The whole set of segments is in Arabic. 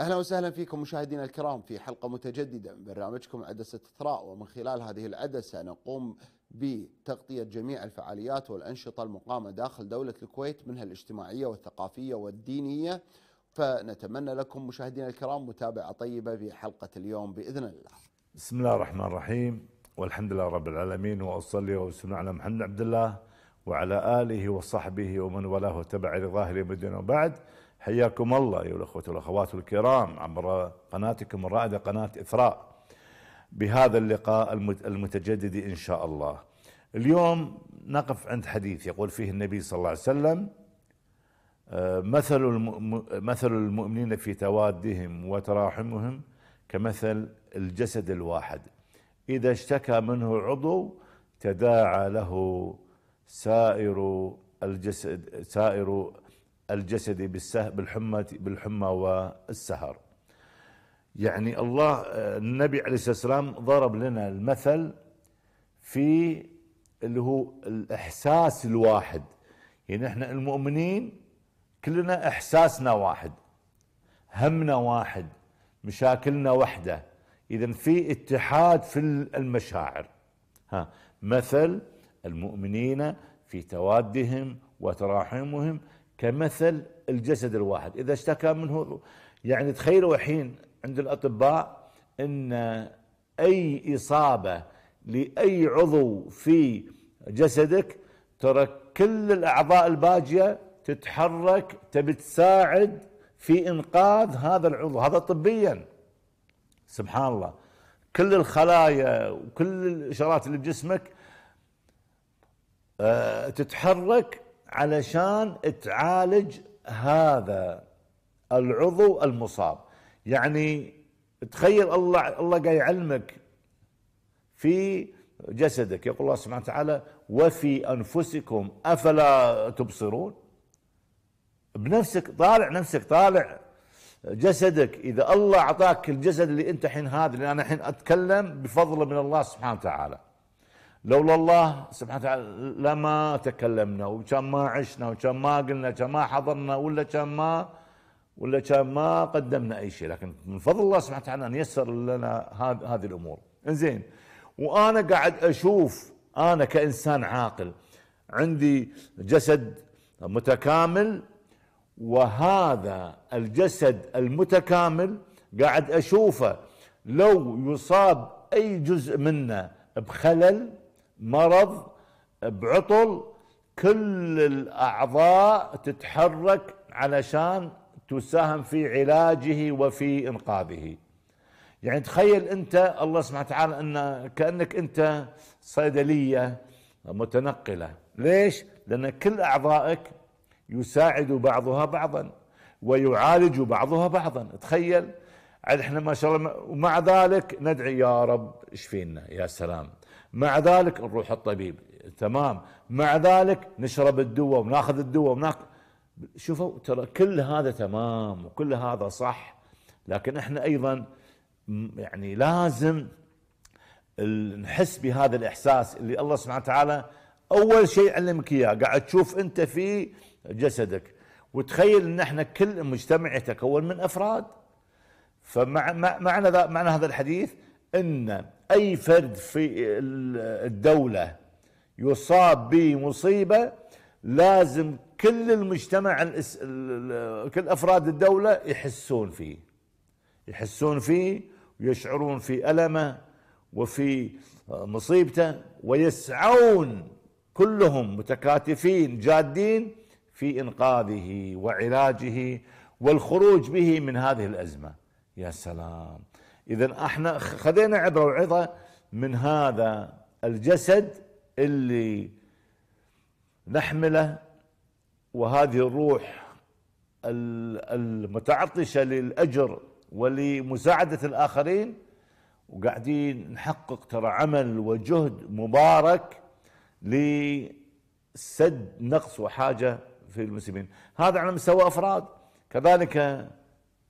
اهلا وسهلا فيكم مشاهدينا الكرام في حلقه متجدده من برنامجكم عدسه اثراء ومن خلال هذه العدسه نقوم بتغطيه جميع الفعاليات والانشطه المقامه داخل دوله الكويت منها الاجتماعيه والثقافيه والدينيه فنتمنى لكم مشاهدينا الكرام متابعه طيبه في حلقه اليوم باذن الله. بسم الله الرحمن الرحيم والحمد لله رب العالمين واصلي واسلم على محمد عبد الله وعلى اله وصحبه ومن والاه وتبع رضاه الى وبعد حياكم الله أيها الأخوة والأخوات الكرام عبر قناتكم الرائدة قناة إثراء بهذا اللقاء المتجدد إن شاء الله اليوم نقف عند حديث يقول فيه النبي صلى الله عليه وسلم آه، مثل مثل المؤمنين في توادهم وتراحمهم كمثل الجسد الواحد اذا اشتكى منه عضو تداعى له سائر الجسد سائر الجسدي بالحمى بالحمى والسهر يعني الله النبي عليه الصلاه والسلام ضرب لنا المثل في اللي هو الاحساس الواحد يعني احنا المؤمنين كلنا احساسنا واحد همنا واحد مشاكلنا وحده اذا في اتحاد في المشاعر ها مثل المؤمنين في توادهم وتراحمهم كمثل الجسد الواحد إذا اشتكى منه يعني تخيلوا الحين عند الأطباء أن أي إصابة لأي عضو في جسدك ترى كل الأعضاء الباجية تتحرك تبي تساعد في إنقاذ هذا العضو هذا طبيا سبحان الله كل الخلايا وكل الإشارات اللي بجسمك آه، تتحرك علشان تعالج هذا العضو المصاب يعني تخيل الله الله قاعد يعلمك في جسدك يقول الله سبحانه وتعالى وفي انفسكم افلا تبصرون بنفسك طالع نفسك طالع جسدك اذا الله اعطاك الجسد اللي انت حين هذا اللي انا الحين اتكلم بفضل من الله سبحانه وتعالى لولا الله سبحانه وتعالى لما تكلمنا وكان ما عشنا وكان ما قلنا كان ما حضرنا ولا كان ما ولا كان ما قدمنا اي شيء لكن من فضل الله سبحانه وتعالى ان يسر لنا هذه الامور انزين وانا قاعد اشوف انا كانسان عاقل عندي جسد متكامل وهذا الجسد المتكامل قاعد اشوفه لو يصاب اي جزء منه بخلل مرض بعطل كل الأعضاء تتحرك علشان تساهم في علاجه وفي إنقاذه يعني تخيل أنت الله سبحانه وتعالى أن كأنك أنت صيدلية متنقلة ليش؟ لأن كل أعضائك يساعد بعضها بعضا ويعالج بعضها بعضا تخيل احنا ما شاء الله ومع ذلك ندعي يا رب اشفينا يا سلام مع ذلك نروح الطبيب تمام مع ذلك نشرب الدواء وناخذ الدواء وناخذ شوفوا ترى كل هذا تمام وكل هذا صح لكن احنا ايضا يعني لازم نحس بهذا الاحساس اللي الله سبحانه وتعالى اول شيء علمك اياه قاعد تشوف انت في جسدك وتخيل ان احنا كل مجتمع يتكون من افراد فمعنى معنى هذا الحديث ان اي فرد في الدوله يصاب بمصيبه لازم كل المجتمع كل افراد الدوله يحسون فيه يحسون فيه ويشعرون في المه وفي مصيبته ويسعون كلهم متكاتفين جادين في انقاذه وعلاجه والخروج به من هذه الازمه يا سلام اذا احنا خذينا عبره وعظه من هذا الجسد اللي نحمله وهذه الروح المتعطشه للاجر ولمساعده الاخرين وقاعدين نحقق ترى عمل وجهد مبارك لسد نقص وحاجه في المسلمين هذا على مستوى افراد كذلك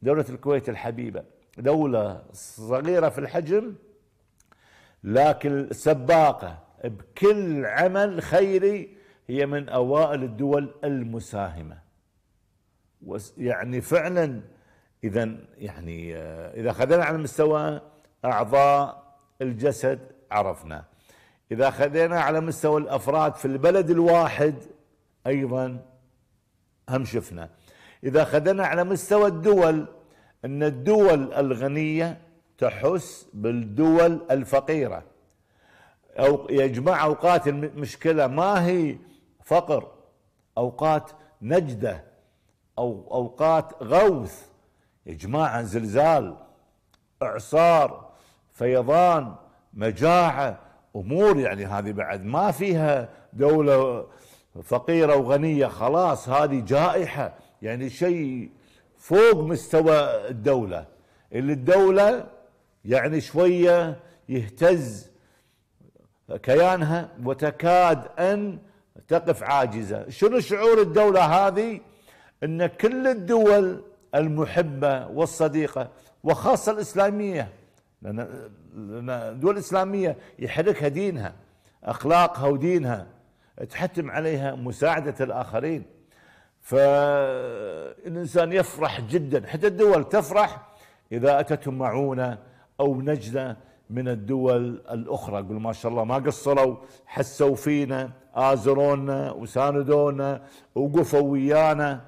دوله الكويت الحبيبه دولة صغيرة في الحجم لكن سباقة بكل عمل خيري هي من أوائل الدول المساهمة يعني فعلا إذا يعني آه، إذا خذنا على مستوى أعضاء الجسد عرفنا إذا خذينا على مستوى الأفراد في البلد الواحد أيضا هم شفنا إذا خذنا على مستوى الدول ان الدول الغنيه تحس بالدول الفقيره او يجمع اوقات المشكله ما هي فقر اوقات نجده او اوقات غوث يا جماعه زلزال اعصار فيضان مجاعه امور يعني هذه بعد ما فيها دوله فقيره وغنيه خلاص هذه جائحه يعني شيء فوق مستوى الدولة اللي الدولة يعني شوية يهتز كيانها وتكاد أن تقف عاجزة شنو شعور الدولة هذه أن كل الدول المحبة والصديقة وخاصة الإسلامية لأن الدول الإسلامية يحركها دينها أخلاقها ودينها تحتم عليها مساعدة الآخرين فالإنسان يفرح جدا حتى الدول تفرح إذا أتتهم معونة أو نجدة من الدول الأخرى يقول ما شاء الله ما قصروا حسوا فينا آزرونا وساندونا وقفوا ويانا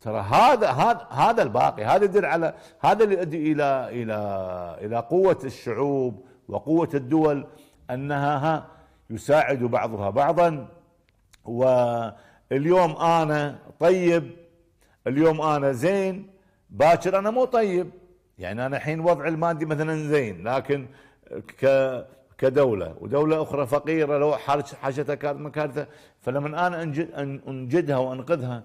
ترى هذا هذا هذا الباقي هذا يدل على هذا اللي يؤدي الى الى الى قوه الشعوب وقوه الدول انها يساعد بعضها بعضا و اليوم انا طيب اليوم انا زين باكر انا مو طيب يعني انا الحين وضعي المادي مثلا زين لكن ك كدوله ودوله اخرى فقيره لو حاجتها كانت كارثه فلما انا انجدها وانقذها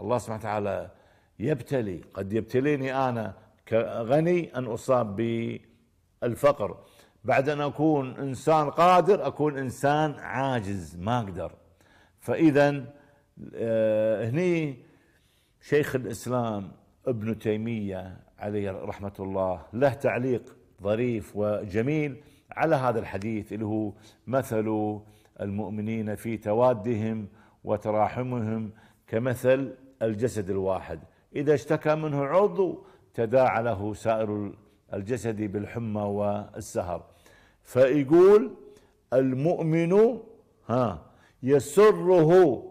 الله سبحانه وتعالى يبتلي قد يبتليني انا كغني ان اصاب بالفقر بعد ان اكون انسان قادر اكون انسان عاجز ما اقدر فاذا آه، هني شيخ الإسلام ابن تيمية عليه رحمة الله له تعليق ظريف وجميل على هذا الحديث اللي هو مثل المؤمنين في توادهم وتراحمهم كمثل الجسد الواحد إذا اشتكى منه عضو تداعى له سائر الجسد بالحمى والسهر فيقول المؤمن ها يسره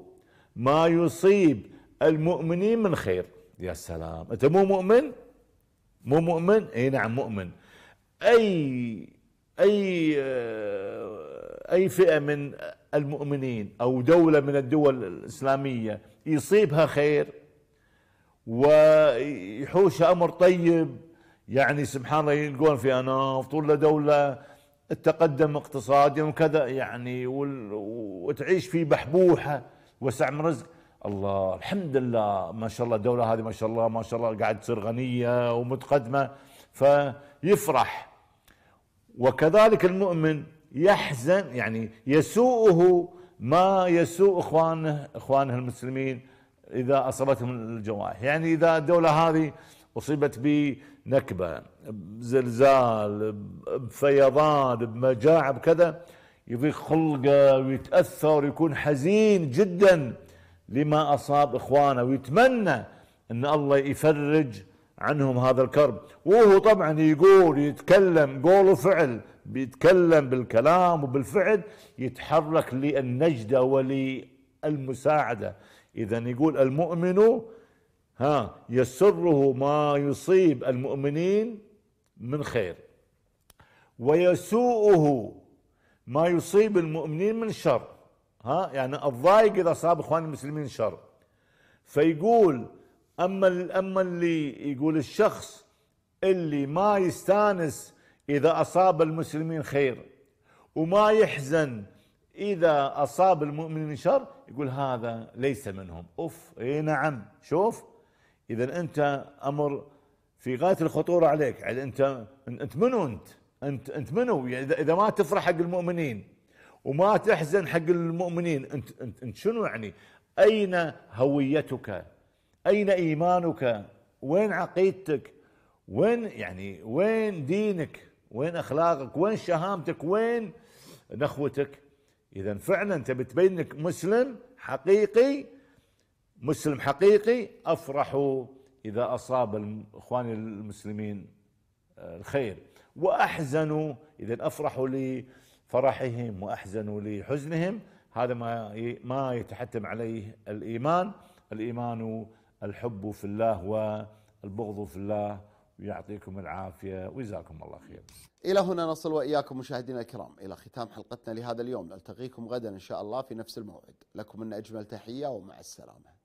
ما يصيب المؤمنين من خير يا سلام انت مو مؤمن مو مؤمن اي نعم مؤمن اي اي اي فئه من المؤمنين او دوله من الدول الاسلاميه يصيبها خير ويحوشها امر طيب يعني سبحان الله يلقون في اناف طول دوله تقدم اقتصاديا وكذا يعني وتعيش في بحبوحه وسع من رزق الله الحمد لله ما شاء الله الدولة هذه ما شاء الله ما شاء الله قاعد تصير غنية ومتقدمة فيفرح وكذلك المؤمن يحزن يعني يسوءه ما يسوء اخوانه اخوانه المسلمين اذا اصابتهم الجوائح يعني اذا الدوله هذه اصيبت بنكبه بزلزال، بفيضان بمجاعه بكذا يضيق خلقه ويتأثر ويكون حزين جدا لما أصاب إخوانه ويتمنى أن الله يفرج عنهم هذا الكرب وهو طبعا يقول يتكلم قول وفعل بيتكلم بالكلام وبالفعل يتحرك للنجدة وللمساعدة إذا يقول المؤمن ها يسره ما يصيب المؤمنين من خير ويسوءه ما يصيب المؤمنين من شر ها يعني الضايق اذا صاب اخوان المسلمين شر فيقول اما اما اللي يقول الشخص اللي ما يستانس اذا اصاب المسلمين خير وما يحزن اذا اصاب المؤمنين شر يقول هذا ليس منهم اوف اي نعم شوف اذا انت امر في غايه الخطوره عليك يعني انت انت منو انت انت انت منو يعني اذا ما تفرح حق المؤمنين وما تحزن حق المؤمنين انت انت, انت شنو يعني؟ اين هويتك؟ اين ايمانك؟ وين عقيدتك؟ وين يعني وين دينك؟ وين اخلاقك؟ وين شهامتك؟ وين نخوتك؟ اذا فعلا انت بتبينك انك مسلم حقيقي مسلم حقيقي افرحوا اذا اصاب اخواني المسلمين الخير وأحزنوا إذا أفرحوا لفرحهم وأحزنوا لحزنهم هذا ما ما يتحتم عليه الإيمان الإيمان الحب في الله والبغض في الله ويعطيكم العافية وجزاكم الله خير إلى هنا نصل وإياكم مشاهدينا الكرام إلى ختام حلقتنا لهذا اليوم نلتقيكم غدا إن شاء الله في نفس الموعد لكم من أجمل تحية ومع السلامة